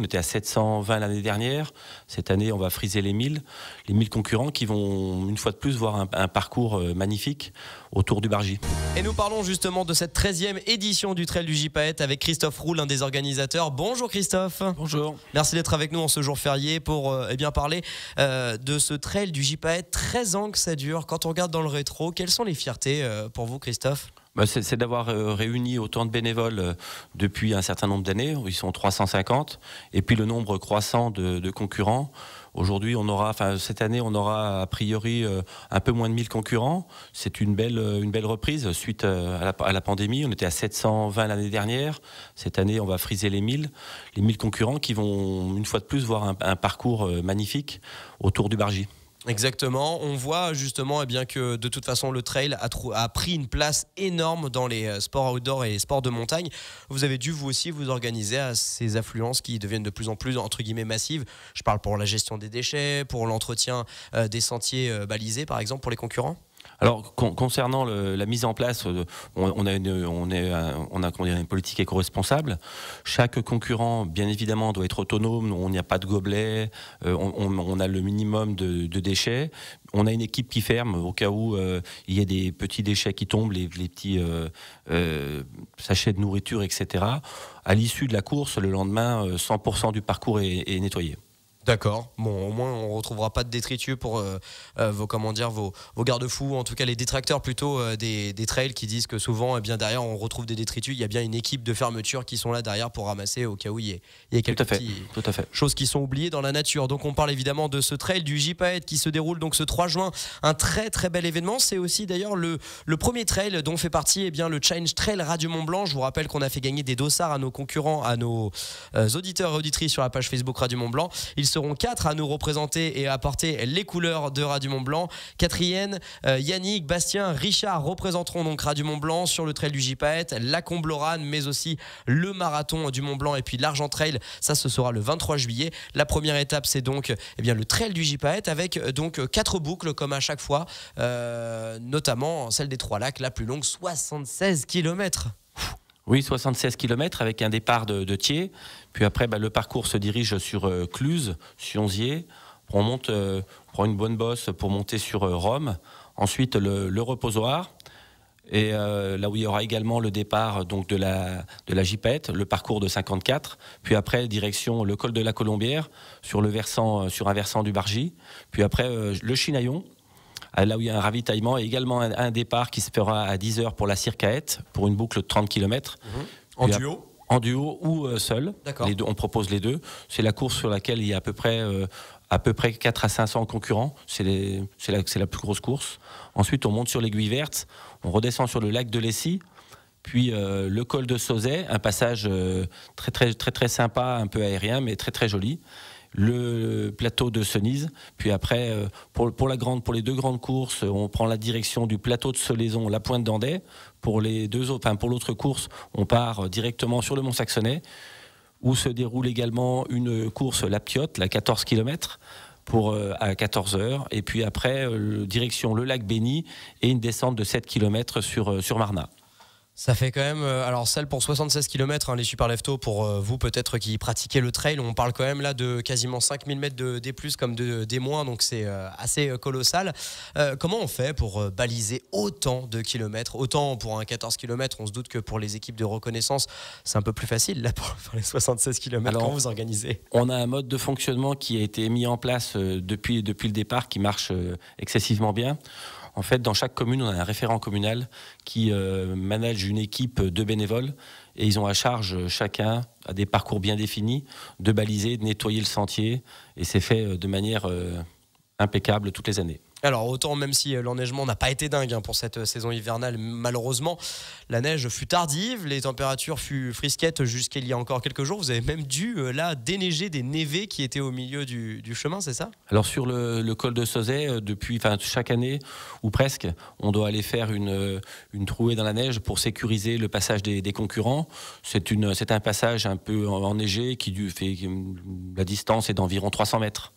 On était à 720 l'année dernière. Cette année, on va friser les 1000. Les 1000 concurrents qui vont, une fois de plus, voir un, parcours euh, magnifique autour du Bargy. Et nous parlons justement de cette 13e édition du Trail du JPAET avec Christophe Roule, l'un des organisateurs. Bonjour Christophe. Bonjour. Merci d'être avec nous en ce jour férié pour euh, eh bien parler euh, de ce Trail du JPAET. 13 ans que ça dure. Quand on regarde dans le rétro, quelles sont les fiertés pour vous, Christophe bah, c'est d'avoir euh, réuni autant de bénévoles euh, depuis un certain nombre d'années, ils sont 350, et puis le nombre croissant de, concurrents. Aujourd'hui, on aura, enfin, cette année, on aura a priori euh, un peu moins de 1000 concurrents. C'est une belle, une belle reprise suite à la, pandémie. On était à 720 l'année dernière. Cette année, on va friser les 1000. Les 1000 concurrents qui vont, une fois de plus, voir un, parcours magnifique autour du Bargy. Exactement. On voit justement eh bien, que de toute façon, le trail a, pris une place énorme dans les euh, sports outdoor et les sports de montagne. Vous avez dû, vous aussi, vous organiser à ces affluences qui deviennent de plus en plus, entre guillemets, massives. Je parle pour la gestion des déchets, pour l'entretien euh, des sentiers euh, balisés, par exemple, pour les concurrents. Alors concernant la mise en place, euh, on, a une, euh, une politique éco-responsable. Chaque concurrent, bien évidemment, doit être autonome. On n'y a pas de gobelet, euh, on, a le minimum de, déchets, on a une équipe qui ferme au cas où il y a des petits déchets qui tombent, les, petits sachets de nourriture, etc. À l'issue de la course, le lendemain, 100% du parcours est nettoyé. D'accord. Bon, au moins, on retrouvera pas de détritus pour euh, euh, vos, comment dire, vos, vos garde-fous, en tout cas les détracteurs plutôt euh, des, trails qui disent que souvent, eh bien derrière, on retrouve des détritus. Il y a bien une équipe de fermeture qui sont là derrière pour ramasser au cas où il y a, quelque chose quelques qui sont oubliées dans la nature. Donc, on parle évidemment de ce trail du Jipaet qui se déroule donc ce 3 juin. Un très très bel événement. C'est aussi d'ailleurs le, le, premier trail dont fait partie eh bien le Challenge Trail Radio Mont Blanc. Je vous rappelle qu'on a fait gagner des dossards à nos concurrents, à nos auditeurs et auditrices sur la page Facebook Radio Mont Blanc seront quatre à nous représenter et à porter les couleurs de Radio Mont Blanc. Catherine, euh, Yannick, Bastien, Richard représenteront donc Radio Mont Blanc sur le trail du Gipaète, la Comblorane, mais aussi le marathon du Mont Blanc et puis l'Argent Trail. Ça, ce sera le 23 juillet. La première étape, c'est donc eh bien, le trail du Gipaète avec euh, donc euh, quatre boucles comme à chaque fois, notamment celle des Trois Lacs, la plus longue, 76 km. Oui, 76 km avec un départ de, Thiers. Puis après, bah, le parcours se dirige sur euh, Cluse, Sionzier. On monte, euh, prend une bonne bosse pour monter sur euh, Rome. Ensuite, le, reposoir. Et là où il y aura également le départ donc de la, de la Gipette, le parcours de 54. Puis après, direction le col de la Colombière, sur, le versant, sur un versant du Bargy. Puis après, le Chinaillon euh, là où il y a un ravitaillement et également un, départ qui se fera à 10h pour la Circaète, pour une boucle de 30 km. Mhm. En duo En duo ou euh, seul. on propose les deux. C'est la course sur laquelle il y a à peu près euh, à peu près 4 à 500 concurrents. C'est la, plus grosse course. Ensuite, on monte sur l'aiguille verte, on redescend sur le lac de Lessy, puis le col de Sauzet, un passage très, très, très, très sympa, un peu aérien, mais très, très joli le plateau de Senise. Puis après, euh, pour, la grande, pour les deux grandes courses, euh, on prend la direction du plateau de Solaison, la pointe d'Andais. Pour les deux pour l'autre course, on part euh, directement sur le Mont Saxonnet, où se déroule également une course la la 14 km. Pour, à 14 heures. Et puis après, direction le lac Béni et une descente de 7 km sur, sur Marna. Ça fait quand même, euh, alors celle pour 76 km, hein, les super leftos, pour euh, vous peut-être qui pratiquez le trail, on parle quand même là de quasiment 5000 mètres de des plus comme de des moins, donc c'est euh, assez colossal. comment on fait pour baliser autant de kilomètres Autant pour un 14 km, on se doute que pour les équipes de reconnaissance, c'est un peu plus facile là pour, les 76 km. Alors, vous organisez On a un mode de fonctionnement qui a été mis en place depuis, depuis le départ qui marche excessivement bien. En fait, dans chaque commune, on a un référent communal qui euh, manage une équipe de bénévoles et ils ont à charge chacun à des parcours bien définis de baliser, de nettoyer le sentier et c'est fait euh, de manière euh, impeccable toutes les années. Alors autant même si euh, l'enneigement n'a pas été dingue hein, pour cette euh, saison hivernale, malheureusement, la neige fut tardive, les températures furent frisquettes jusqu'il y a encore quelques jours. Vous avez même dû euh, là déneiger des névés qui étaient au milieu du, chemin, c'est ça Alors sur le, col de Sauzet, depuis enfin, chaque année ou presque, on doit aller faire une, trouée dans la neige pour sécuriser le passage des, concurrents. C'est un passage un peu enneigé qui fait fait hum, la distance est d'environ 300 mètres.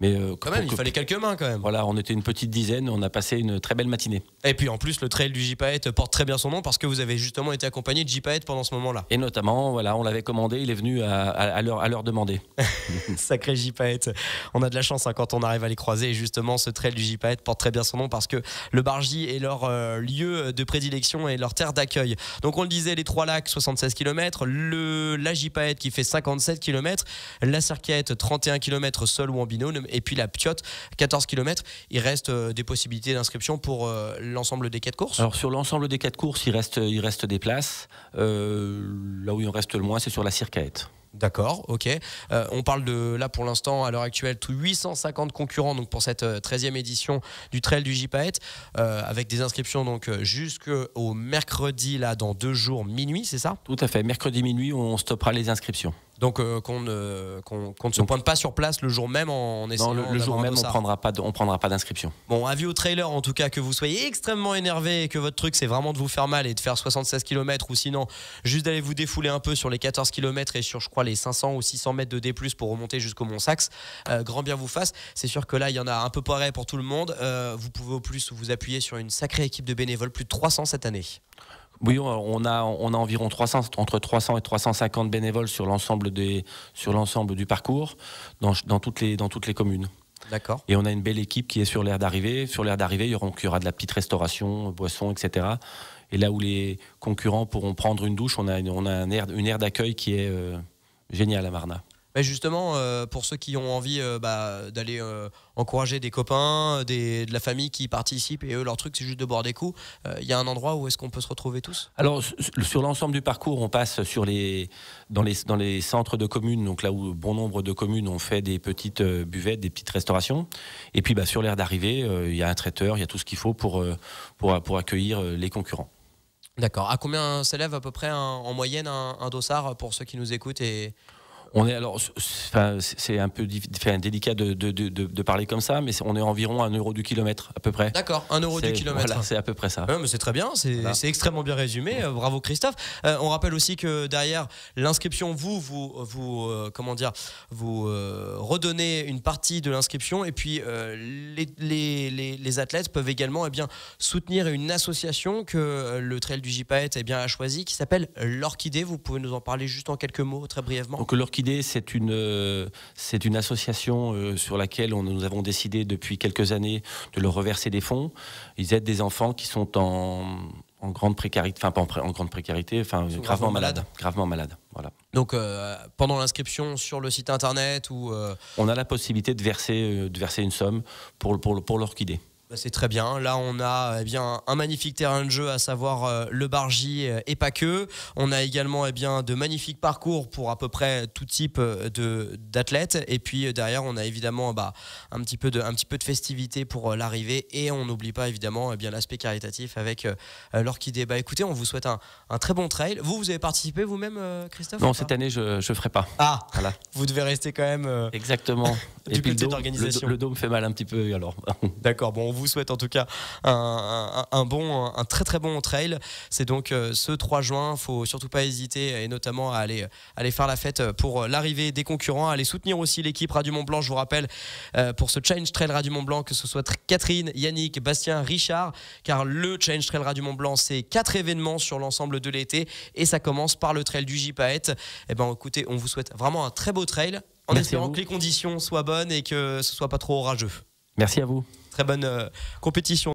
Mais euh, quand même, il fallait quelques mains quand même. Voilà, on était une petite dizaine, on a passé une très belle matinée. Et puis en plus, le trail du Jipaet porte très bien son nom parce que vous avez justement été accompagné de Jipaet pendant ce moment-là. Et notamment, voilà, on l'avait commandé, il est venu à, à, leur, demander. Sacré Jipaet. On a de la chance hein, quand on arrive à les croiser. Et justement, ce trail du Jipaet porte très bien son nom parce que le Barji est leur euh, lieu de prédilection et leur terre d'accueil. Donc on le disait, les trois lacs, 76 km, le, la Jipaet qui fait 57 km, la Serquette, 31 km seul ou en binôme et puis la Ptiote, 14 km. Il reste euh, des possibilités d'inscription pour euh, l'ensemble des quatre courses Alors sur l'ensemble des quatre courses, il reste, il reste des places. Euh, là où il en reste le moins, c'est sur la Circaète. D'accord, ok. Euh, on parle de, là pour l'instant, à l'heure actuelle, tout 850 concurrents donc pour cette 13e euh, édition du Trail du JPAET, euh, avec des inscriptions donc jusqu'au mercredi, là, dans deux jours, minuit, c'est ça Tout à fait, mercredi minuit, on stoppera les inscriptions. Donc qu'on ne qu ne se pointe pas sur place le jour même en, le, jour même, on prendra pas, on prendra pas d'inscription. Bon, avis au trailer en tout cas que vous soyez extrêmement énervé et que votre truc c'est vraiment de vous faire mal et de faire 76 km ou sinon juste d'aller vous défouler un peu sur les 14 km et sur je crois les 500 ou 600 mètres de D+, pour remonter jusqu'au Mont Saxe, euh, grand bien vous fasse. C'est sûr que là, il y en a un peu pareil pour tout le monde. Euh, vous pouvez au plus vous appuyer sur une sacrée équipe de bénévoles, plus de 300 cette année. Oui, on a, environ 300, entre 300 et 350 bénévoles sur l'ensemble, des, sur l'ensemble du parcours, dans, toutes les, dans toutes les communes. D'accord. Et on a une belle équipe qui est sur l'air d'arrivée. Sur l'air d'arrivée, il y, aura, de la petite restauration, boissons, etc. Et là où les concurrents pourront prendre une douche, on a, on une aire d'accueil qui est... Euh, génial à Marna. Mais bah, justement, euh, pour ceux qui ont envie euh, bah, d'aller euh, encourager des copains, de la famille qui participent et eux, leur truc, c'est juste de boire des coups, il y a un endroit où est-ce qu'on peut se retrouver tous Alors, sur l'ensemble du parcours, on passe dans, les, centres de communes, donc là où bon nombre de communes ont fait des petites buvettes, des petites restaurations. Et puis, bah, sur l'air d'arrivée, il y a un traiteur, il y a tout ce qu'il faut pour accueillir les concurrents. D'accord. À combien s'élève à peu près en moyenne un, un, dossard pour ceux qui nous écoutent et on est alors, c'est un peu délicat de, de, de, de, parler comme ça, mais on est environ un 1 euro du kilomètre à peu près. D'accord, 1 euro du kilomètre. c'est à peu près ça. Ouais, c'est très bien, c'est extrêmement bien résumé. Euh, bravo Christophe. Euh, on rappelle aussi que derrière l'inscription, vous, vous, vous euh, comment dire, vous redonnez une partie de l'inscription et puis les, les, les, athlètes peuvent également et eh bien, soutenir une association que le Trail du JPAET eh bien, a choisie qui s'appelle l'Orchidée. Vous pouvez nous en parler juste en quelques mots, très brièvement. Donc l'Orchidée c'est une, euh, c'est une association euh, sur laquelle on, nous avons décidé depuis quelques années de leur reverser des fonds. Ils aident des enfants qui sont en, en grande précarité, enfin pas en, grande précarité, enfin gravement, malades, gravement malades. Voilà. Donc euh, pendant l'inscription sur le site internet ou on a la possibilité de verser, de verser une somme pour, pour, pour leur bah, c'est très bien. Là, on a eh bien un magnifique terrain de jeu, à savoir euh, le Bargy euh, et pas que. On a également eh bien de magnifiques parcours pour à peu près tout type euh, de d'athlètes. Et puis derrière, on a évidemment bah, un petit peu de un petit peu de festivité pour l'arrivée. Et on n'oublie pas évidemment eh bien l'aspect caritatif avec l'Orchidée. Bah écoutez, on vous souhaite un, un, très bon trail. Vous, vous avez participé vous-même, Christophe Non, cette année, je ne ferai pas. Ah, voilà. Vous devez rester quand même. Exactement. du et puis le, dôme, le, le dôme fait mal un petit peu. Alors. D'accord. Bon vous souhaite en tout cas un, bon, un très très bon trail. C'est donc euh, ce 3 juin. il Faut surtout pas hésiter et notamment à aller, faire la fête pour l'arrivée des concurrents, à aller soutenir aussi l'équipe Radio Mont Blanc. Je vous rappelle euh, pour ce Change Trail Radio Mont Blanc que ce soit Catherine, Yannick, Bastien, Richard, car le Change Trail Radio Mont Blanc c'est quatre événements sur l'ensemble de l'été et ça commence par le trail du Jipaète. Et eh ben écoutez, on vous souhaite vraiment un très beau trail en espérant que les conditions soient bonnes et que ce soit pas trop orageux. Merci à vous. Très bonne euh, compétition.